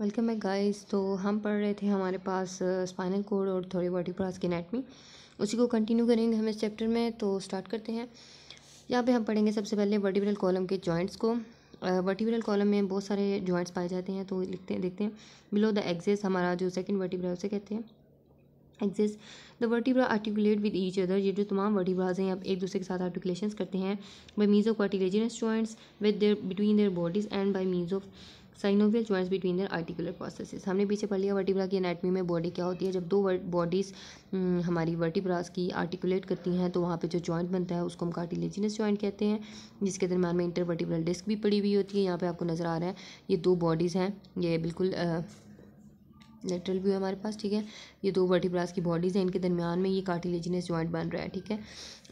welcome है guys तो हम पढ़ रहे थे हमारे पास स्पाइनल uh, कोड और थोड़ी वर्टिब्रास की नेटमी उसी को कंटिन्यू करेंगे हम इस चैप्टर में तो स्टार्ट करते हैं यहाँ पे हम पढ़ेंगे सबसे पहले वर्टिब्रल कॉलम के जॉइंट्स को वर्टिब्रल uh, कॉलम में बहुत सारे जॉइंट्स पाए जाते हैं तो लिखते हैं देखते हैं बिलो द एग्जिस हमारा जो सेकेंड वर्टिब्रा उसे कहते हैं axis the vertebra articulate with each other ये जो तमाम वर्टिब्राज हैं आप एक दूसरे के साथ आर्टिकुलेशन करते हैं by means of cartilaginous joints with between their bodies and by means of synovial joints between their articular processes हमने पीछे पढ़ लिया वर्टिब्रा की एनाटमी में बॉडी क्या होती है जब दो बॉडीज़ हम्म, हमारी वर्टिब्रास की आर्टिकुलेट करती हैं तो वहाँ पे जो जॉइंट बनता है उसको हम कार्टिलेजिनस जॉइंट कहते हैं जिसके दरम्यान में इंटरवर्टिब्रल डिस्क भी पड़ी हुई होती है यहाँ पर आपको नज़र आ रहा है ये दो बॉडीज़ हैं ये बिल्कुल आ, लेटरल व्यू है हमारे पास ठीक है ये दो वर्टिब्रास की बॉडीज़ हैं इनके दरमियान में ये कार्टिलेजिनस जॉइंट बन रहा है ठीक है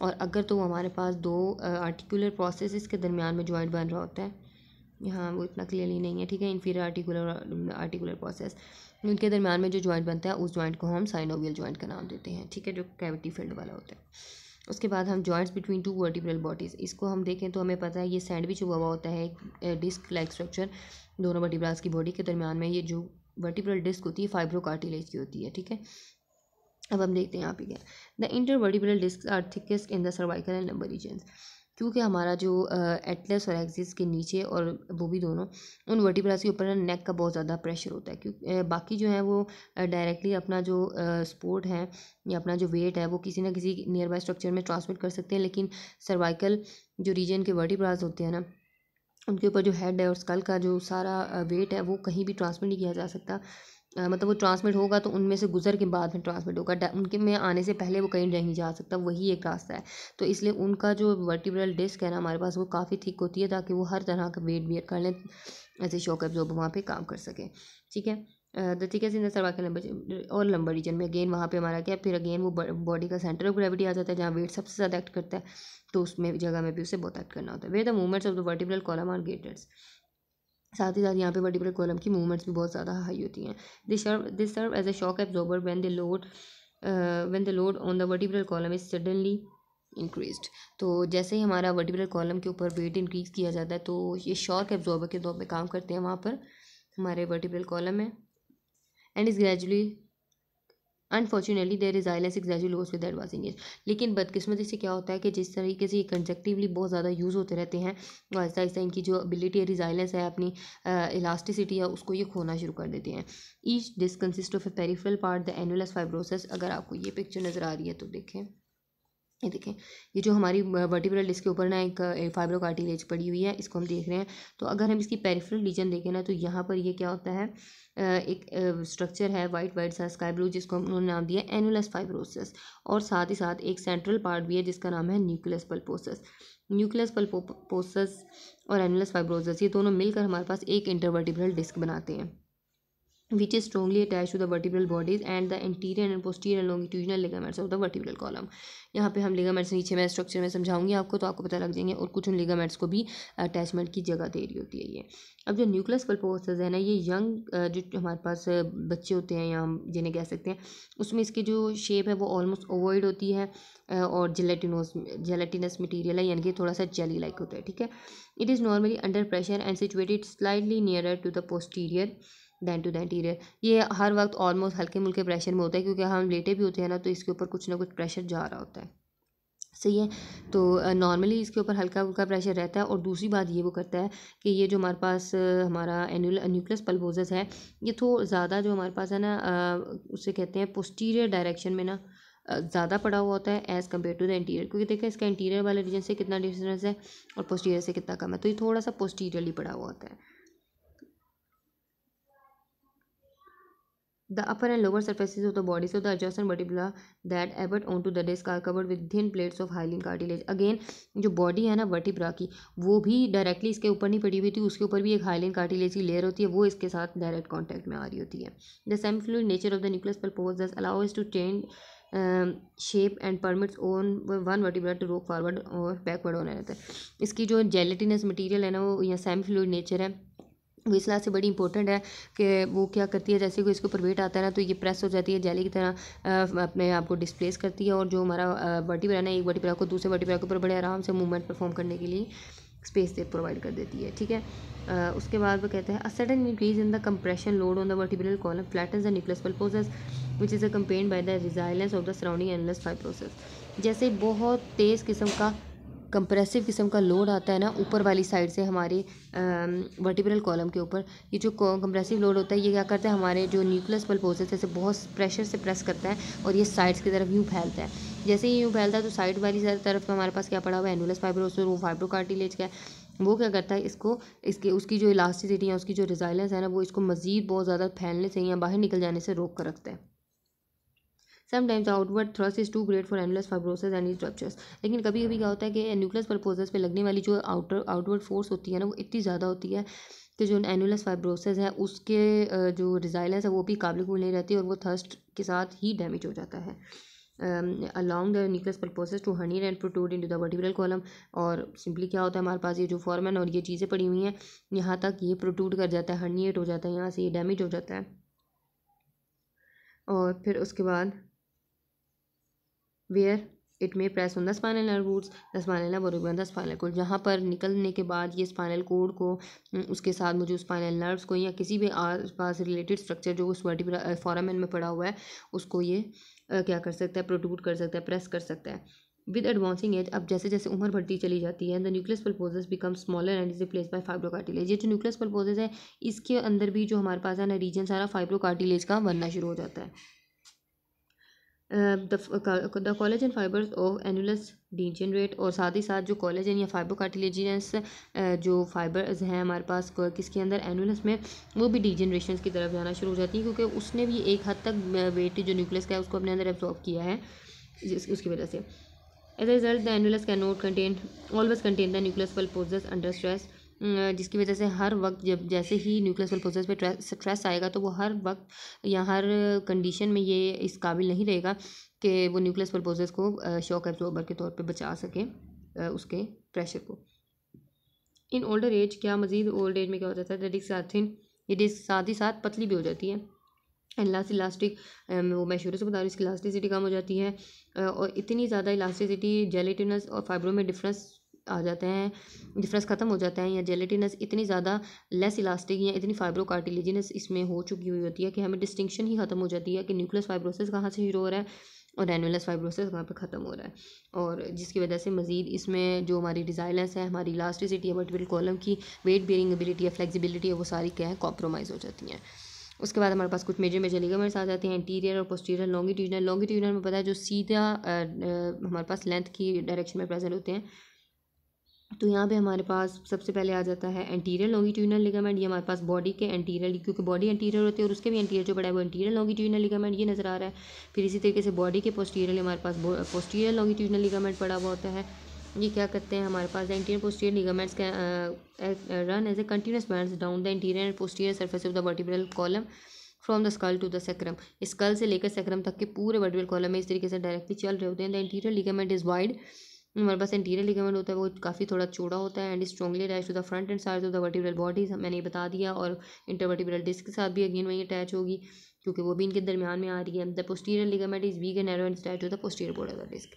और अगर तो हमारे पास दो आर्टिकुलर प्रोसेस के दरमियान में जॉइंट बन रहा होता है यहाँ वो इतना क्लियरली नहीं है ठीक है इन्फीरियर आर्टिकुलर आर्टिकुलर प्रोसेस उनके दरमियान में जो जॉइंट बनता है उस जॉइंट को हम साइनोवियल जॉइंट का नाम देते हैं ठीक है जो कैविटी फील्ड वाला होता है उसके बाद हम joints between two vertebral bodies इसको हम देखें तो हमें पता है ये सैंडविच हुआ हुआ होता है डिस्क लाइक स्ट्रक्चर दोनों वर्टिब्रास की बॉडी के दरमियान में ये जो वर्टिब्रल डिस्क होती है फाइब्रोकार्टिलेज की होती है ठीक है अब हम देखते हैं यहाँ पे क्या the inter vertebral disc are thickest in the cervical and lumbar regions क्योंकि हमारा जो एटलस और एक्सिस के नीचे और वो भी दोनों उन वर्टिब्रास के ऊपर नेक का बहुत ज़्यादा प्रेशर होता है क्योंकि बाकी जो है वो डायरेक्टली अपना जो स्पोर्ट है या अपना जो वेट है वो किसी ना किसी नियर बाय स्ट्रक्चर में ट्रांसमिट कर सकते हैं लेकिन सर्वाइकल जो रीजन के वर्टिब्रास होते हैं ना उनके ऊपर जो हेड है और स्कल का जो सारा वेट है वो कहीं भी ट्रांसमिट नहीं किया जा सकता मतलब वो ट्रांसमिट होगा तो उनमें से गुजर के बाद में ट्रांसमिट होगा उनके में आने से पहले वो कहीं नहीं जा सकता वही एक रास्ता है तो इसलिए उनका जो वर्टिब्रल डिस्क है ना हमारे पास वो काफ़ी थिक होती है ताकि वो हर तरह का वेट बियर कर लें ऐसे शॉक एब्जॉर्ब वहाँ पर काम कर सकें ठीक है तो ठीक है सिंधर द के लंबर और लंबर रीजन में अगेन वहाँ पे हमारा क्या फिर अगेन वो बॉडी का सेंटर ऑफ ग्रेविटी आ जाता है जहाँ वेट सबसे ज़्यादा एक्ट करता है तो उसमें जगह में भी उसे बहुत एक्ट करना होता है where the movements of the vertebral column are गेटर्स साथ ही साथ यहाँ पे वर्टिब्रल कॉलम की मूवमेंट्स भी बहुत ज़्यादा हाई होती हैं this serve this serve as a shock absorber when the load when the load on the vertebral column is suddenly increase तो जैसे ही हमारा वर्टिब्रल कॉलम के ऊपर वेट इंक्रीज किया जाता है तो ये शॉक एब्जॉर्बर के तौर पर काम करते हैं वहाँ पर हमारे वर्टिब्रल कॉलम में and is gradually unfortunately there is आईलेस एग्जैजू लोस विद एडवांस एज लेकिन बदकिस्मती से क्या होता है कि जिस तरीके से ये कंजक्टिवली बहुत ज़्यादा यूज़ होते रहते हैं और ऐसा इनकी जो अबिलिटी है रिजाइलेंस है अपनी इलास्टिसिटी है उसको ये खोना शुरू कर देते हैं each disc consist of a peripheral part the annulus fibrosus अगर आपको ये पिक्चर नज़र आ रही है तो देखें ये देखें ये जो हमारी वर्टिब्रल इसके ऊपर ना एक फाइब्रो कार्टिलेज पड़ी हुई है इसको हम देख रहे हैं तो अगर हम इसकी पेरिफेरल रीजन देखें ना तो यहाँ पर ये क्या होता है एक स्ट्रक्चर है वाइट वाइट सा स्काई ब्लू जिसको उन्होंने नाम दिया एनुलस फाइब्रोसिस और साथ ही साथ एक सेंट्रल पार्ट भी है जिसका नाम है न्यूक्लियस पल्पोसस न्यूक्लियस पल्पोसस और एनुलस फाइब्रोसिस ये दोनों मिलकर हमारे पास एक इंटरवर्टिब्रल डिस्क बनाते हैं which which is strongly attached to the vertebral bodies and the anterior and posterior longitudinal ligaments of the vertebral column यहाँ पे हम लिगामेंट्स नीचे मैं स्ट्रक्चर में समझाऊंगी आपको तो आपको पता लग जाएंगे और कुछ उन लिगामेंट्स को भी अटैचमेंट की जगह दे रही होती है ये अब जो न्यूक्लियस पल्पोसस है ना ये यंग जो हमारे पास बच्चे होते हैं या हम जिन्हें कह सकते हैं उसमें इसकी जो शेप है वो ऑलमोस्ट अवॉइड होती है और जेलेटिनोस जेलेटिनस मटीरियल है यानी कि थोड़ा सा जेली लाइक होता है ठीक है it is normally under pressure and situated slightly nearer to the posterior than to the anterior ये हर वक्त ऑलमोस्ट हल्के मुल्के प्रेशर में होता है क्योंकि हम लेटे भी होते हैं ना तो इसके ऊपर कुछ ना कुछ प्रेशर जा रहा होता है सही है तो नॉर्मली इसके ऊपर हल्का हल्का प्रेशर रहता है और दूसरी बात ये वो करता है कि ये जो हमारे पास हमारा एनुल न्यूक्लियस पल्बोजस है ये थोड़ा तो ज़्यादा जो हमारे पास है ना उसे कहते हैं पोस्टीरियर डायरेक्शन में ना ज़्यादा पड़ा हुआ होता है as compare to the interior क्योंकि देखा इसका इंटीरियर वाले रीजन से कितना डिफरेंस है और पोस्टीरियर से कितना कम है तो ये थोड़ा सा पोस्टीरियरली पड़ा हुआ होता है The upper and lower surfaces of the body, so the adjacent that that on to the disc are covered with thin plates of hyaline cartilage again जो बॉडी है ना वर्टिब्रा की वो भी डायरेक्टली इसके ऊपर नहीं पड़ी हुई थी उसके ऊपर भी एक हाइलिंग कार्टिलेज की लेयर होती है वो इसके साथ डायरेक्ट कॉन्टैक्ट में आ रही होती है the same fluid nature of the nucleus pulposus allows to change shape and permits on one vertebra to rock forward और बैकवर्ड होने रहता है इसकी जो जेलेटिनस मटीरियल है ना वो या सेम फ्लूड नेचर है वो इस लिहाज से बड़ी इंपॉर्टेंट है कि वो क्या करती है जैसे कोई इसके ऊपर वेट आता है ना तो ये प्रेस हो जाती है जेली की तरह अपने आप को डिस्प्लेस करती है और जो हमारा बॉडी बना है एक बॉडी बना को दूसरे बटी बना के ऊपर बड़े आराम से मूवमेंट परफॉर्म करने के लिए स्पेस दे प्रोवाइड कर देती है ठीक है आ, उसके बाद वो कहते हैं a sudden increase in the compression load on the vertebral column flatten and nucleus pulposus which is a compensate by the resilience of the surrounding annulus fibrosus जैसे बहुत तेज़ किस्म का कंप्रेसिव किस्म का लोड आता है ना ऊपर वाली साइड से हमारे वर्टिब्रल कॉलम के ऊपर ये जो कंप्रेसिव लोड होता है ये क्या करता है हमारे जो न्यूक्लियस पल्पोसेस है इसे बहुत प्रेशर से प्रेस करता है और ये साइड्स की तरफ यूँ फैलता है जैसे ही यूँ फैलता है तो साइड वाली तरफ हमारे पास क्या पड़ा हुआ है एनुलस फाइब्रोसर वो फाइब्रोकार्टिलेज का वो क्या करता है इसको इसके उसकी जो इलास्टिसिटी है उसकी जो रिजाइलेंस है ना वो इसको मज़ीद बहुत ज़्यादा फैलने से या बाहर निकल जाने से रोक कर रखता है sometimes outward thrust is too great for annulus fibrosus and is लेकिन कभी कभी क्या होता है कि एनुलस परपोजेस पे लगने वाली जो आउटर आउटवर्ड फोर्स होती है ना वो इतनी ज़्यादा होती है कि जो एनुलस फाइब्रोसिस है उसके जो रिजाइलेंस है वो भी काबिल कुल नहीं रहती और वो थर्स्ट के साथ ही डैमेज हो जाता है along the nucleus pulposus to हनी and protrude into the vertebral column और सिंपली क्या होता है हमारे पास ये जो फॉर्मन और ये चीज़ें पड़ी हुई हैं यहाँ तक ये प्रोटूड कर जाता है हनी हो जाता है यहाँ से ये डैमेज हो जाता है और फिर उसके बाद where it may press on the spinal nerve roots the spinal nerve और द स्पाइनल कोड जहाँ पर निकलने के बाद ये स्पाइनल कोड को उसके साथ मुझे स्पाइनल नर्व्स को या किसी भी आस पास रिलेटेड स्ट्रक्चर जो उस वर्टिब्रा फॉरामेन में पड़ा हुआ है उसको ये आ, क्या कर सकता है प्रोट्यूट कर सकता है प्रेस कर सकता है विद एडवांसिंग एज अब जैसे जैसे उम्र बढ़ती चली जाती है the nucleus pulposus become smaller and is replace by fibrocartilage ये जो न्यूक्लियस पल्पोजेस है इसके अंदर भी जो हमारे पास है ना रीजन सारा फाइब्रोकार्टिलेज का बनना शुरू हो जाता है the collagen and fibers of annulus degenerate और साथ ही साथ जो कॉलेज या फाइबर कार्टिलेजिनस uh, जो फाइबर्स हैं हमारे पास किसके अंदर एनुलस में वो भी डीजनरेशन की तरफ जाना शुरू हो जाती है क्योंकि उसने भी एक हद तक वेट uh, जो न्यूक्लियस का है उसको अपने अंदर एब्जॉर्ब किया है उसकी वजह से as a result the annulus can not contain always contain the nucleus pulposus under stress जिसकी वजह से हर वक्त जब जैसे ही न्यूक्लियर सेल प्रोसेस पे स्ट्रेस आएगा तो वो हर वक्त या हर कंडीशन में ये इस काबिल नहीं रहेगा कि वो न्यूक्लियर सेल प्रोसेस को शॉक एब्जॉर्बर के तौर पे बचा सके उसके प्रेशर को इन ओल्डर एज क्या मजीद ओल्ड एज में क्या हो जाता है साथ ही ये डिस्क साथ ही साथ पतली भी हो जाती है एंड लास्ट इलास्टिक वो मैं शुरू से बता रही हूँ इसकी इलास्टिसिटी कम हो जाती है और इतनी ज़्यादा इलास्टिसिटी जेलेटिनस और फाइब्रो में डिफरेंस आ जाते हैं डिफरेंस ख़त्म हो जाता है या जेलेटिनस इतनी ज़्यादा लेस इलास्टिक या इतनी फाइब्रोकार्टिलेजिनस इसमें हो चुकी हुई होती है कि हमें डिस्टिंक्शन ही ख़त्म हो जाती है कि न्यूक्लियस फाइब्रोसिस कहाँ से शुरू हो रहा है और एनुलस फाइब्रोसिस कहाँ पे ख़त्म हो रहा है और जिसकी वजह से मज़ीद इसमें जो हमारी डिज़ाइलेंस है हमारी इलास्टिसिटी है वर्टिबल कॉलम की वेट बेरिंग एबिलिटी है फ्लेक्सिबिलिटी है वो सारी क्या है कॉम्प्रोमाइज़ हो जाती हैं उसके बाद हमारे पास कुछ मेजर मेजर लिगामेंट्स आ जाते हैं इंटीरियर और पोस्टीरियर लॉन्गिट्यूडनल लॉन्गिट्यूडनल में पता है जो सीधा आ, आ, हमारे पास लेंथ की डायरेक्शन में प्रेजेंट होते हैं तो यहाँ पे हमारे पास सबसे पहले आ जाता है एंटीरियर लॉन्गिट्यूनल लिगामेंट ये हमारे पास बॉडी के एंटीरियर क्योंकि बॉडी एंटीरियर होती है और उसके भी एंटीरियर जो पड़ा है वो एंटीरियर लॉन्गिट्यूडनल लिगामेंट ये नज़र आ रहा है फिर इसी तरीके से बॉडी के पोस्टीरियर हमारे पास पोस्टीरियर लॉन्गिट्यूनल लिगामेंट पड़ा हुआ होता है ये क्या करते हैं हमारे पास एंटीरियर पोस्टीरियर लिगामेंट्स का run as a continuous band down the interior and posterior surface of the vertebral column from the skull to the sacrum skull से लेकर सेक्रम तक के पूरे वर्टिब्रल कॉलम में इस तरीके से डायरेक्टली चल रहे होते हैं the interior ligament is wide हमारे पास इंटीरियर लिगामेंट होता है वो काफ़ी थोड़ा चौड़ा होता है and strongly attach to the front and side of the vertebral bodies मैंने बता दिया और इंटरवर्टिब्रल डिस्क के साथ भी अगेन वही अटैच होगी क्योंकि वो भी इनके दरमियान में आ रही है the posterior ligament is weak and and attach to the posterior border of the disc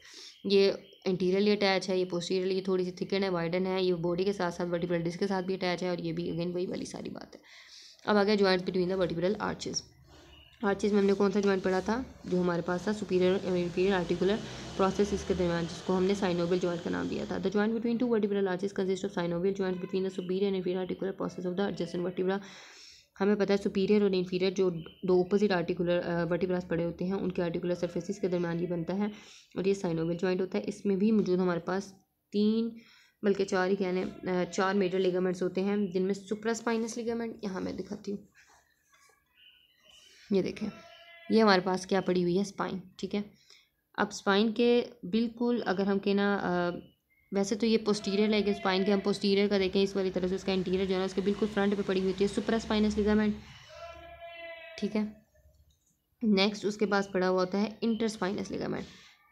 ये इंटीरियरली अटैच है ये पोस्टीरियरली थोड़ी सी थिकन है वाइडन है ये बॉडी के साथ साथ वर्टिब्रल डिस्क के साथ भी अटैच है और ये भी अगेन वही वाली सारी बात है अब आ गया joint between the vertebral arches हर चीज़ में हमने कौन सा ज्वाइंट पढ़ा था जो हमारे पास था सुपीरियर और इंफीरियर आर्टिकुलर प्रोसेस इसके दरमियान जिसको हमने साइनोबल ज्वाइंट का नाम दिया था the joint between two vertebral arches consist of synovial joint between the superior and inferior articular process of the adjacent vertebra हमें पता है सुपीरियर और इन्फीरियर जो दो अपोजिट आर्टिकुलर वर्टिब्रास पड़े होते हैं उनके आर्टिकुलर सर्फेसिस के दरमियान ये बनता है और ये साइनोबियल ज्वाइंट होता है इसमें भी मौजूद हमारे पास तीन बल्कि चार ही कहने चार मेजर लिगामेंट्स होते हैं जिनमें सुप्रास्पाइनस लिगामेंट यहाँ मैं दिखाती हूँ ये देखें ये हमारे पास क्या पड़ी हुई है स्पाइन ठीक है अब स्पाइन के बिल्कुल अगर हम के ना वैसे तो ये पोस्टीरियर लेगे स्पाइन के हम पोस्टीरियर का देखें इस वाली तरह से उसका इंटीरियर जो है ना उसके बिल्कुल फ्रंट पे पड़ी हुई होती है सुपरा स्पाइनस लिगामेंट ठीक है नेक्स्ट उसके पास पड़ा हुआ होता है इंटर स्पाइनस लिगामेंट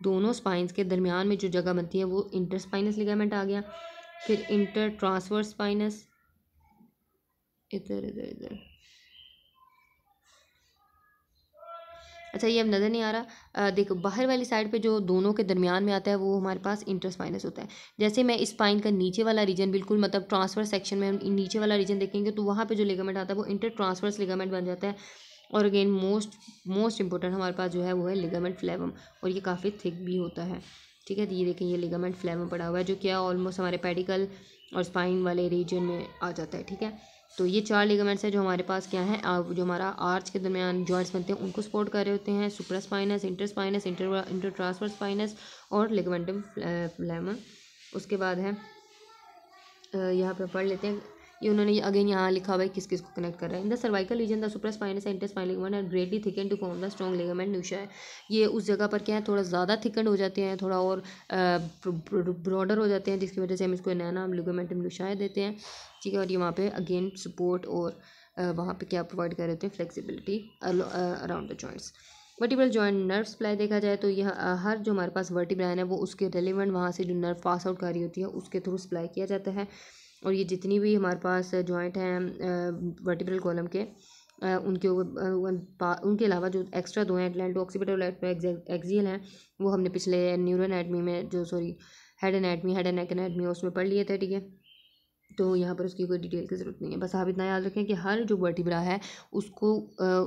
दोनों स्पाइन के दरमियान में जो जगह बनती है वो इंटर स्पाइनस लिगामेंट आ गया फिर इंटर ट्रांसवर्स स्पाइनस इधर इधर इधर अच्छा ये अब नज़र नहीं आ रहा देखो बाहर वाली साइड पे जो दोनों के दरमियान में आता है वो हमारे पास इंटरेस्ट माइनस होता है जैसे मैं इस स्पाइन का नीचे वाला रीजन बिल्कुल मतलब ट्रांसफर सेक्शन में हम नीचे वाला रीजन देखेंगे तो वहाँ पर जो लेगामेंट आता है वो इंटर ट्रांसफर्स लेगामेंट बन जाता है और अगेन मोस्ट मोस्ट इंपॉर्टेंट हमारे पास जो है वो है लिगामेंट फ्लेवम और ये काफ़ी थिक भी होता है ठीक है तो ये देखें ये लिगामेंट फ्लेवम पड़ा हुआ है जो क्या ऑलमोस्ट हमारे पेडिकल और स्पाइन वाले रीजन में आ जाता है ठीक है तो ये चार लिगामेंट्स हैं जो हमारे पास क्या है जो हमारा आर्च के दरमियान जॉइंट्स बनते हैं उनको सपोर्ट कर रहे होते हैं supraspinous spinous inter spinous inter transfer spinous और लिगामेंटम फ्लैमन eh, उसके बाद है यहाँ पे पढ़ लेते हैं ये उन्होंने अगेन यहाँ लिखा हुआ है किस किस को कनेक्ट कर रहा है in the cervical region the super spinous and spinal ligament greatly thicken to form the strong ligament nuchae है ये उस जगह पर क्या है थोड़ा ज़्यादा थिकन हो जाते हैं थोड़ा और ब्रॉडर हो जाते हैं जिसकी वजह से हम इसको नया नाम लिगामेंटम न्यूशाए देते हैं ठीक है और ये वहाँ पर अगेन सपोर्ट और वहाँ पर क्या प्रोवाइड कर रहे थे flexibility around the joints vertebral joint nerve supply देखा जाए तो यह हर जो हमारे पास वर्टिब्राइन है वो उसके रेलिवेंट वहाँ से जो नर्व पास आउट कर रही होती है उसके थ्रू सप्लाई किया जाता है और ये जितनी भी हमारे पास जॉइंट हैं वर्टिब्रल कॉलम के उनके उनके अलावा जो एक्स्ट्रा दो हैं एटलैंडो ऑक्सीपिटल एक्जियल हैं वो हमने पिछले न्यूरो एडमी में जो sorry head anatomy head and anatomy उसमें पढ़ लिए थे ठीक है तो यहाँ पर उसकी कोई डिटेल की ज़रूरत नहीं है बस आप इतना याद रखें कि हर जो वर्टिब्रा है उसको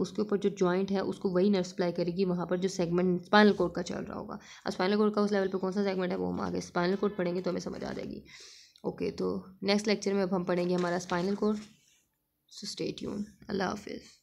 उसके ऊपर जो जॉइंट है उसको वही नर्व सप्लाई करेगी वहाँ पर जो सेगमेंट स्पाइनल कोड का चल रहा होगा और स्पाइनल कोड का उस लेवल पर कौन सा सेगमेंट है वो हम आगे स्पाइनल कोड पढ़ेंगे तो हमें समझ आ जाएगी ओके तो नेक्स्ट लेक्चर में अब हम पढ़ेंगे हमारा spinal cord so stay tuned अल्लाह हाफिज़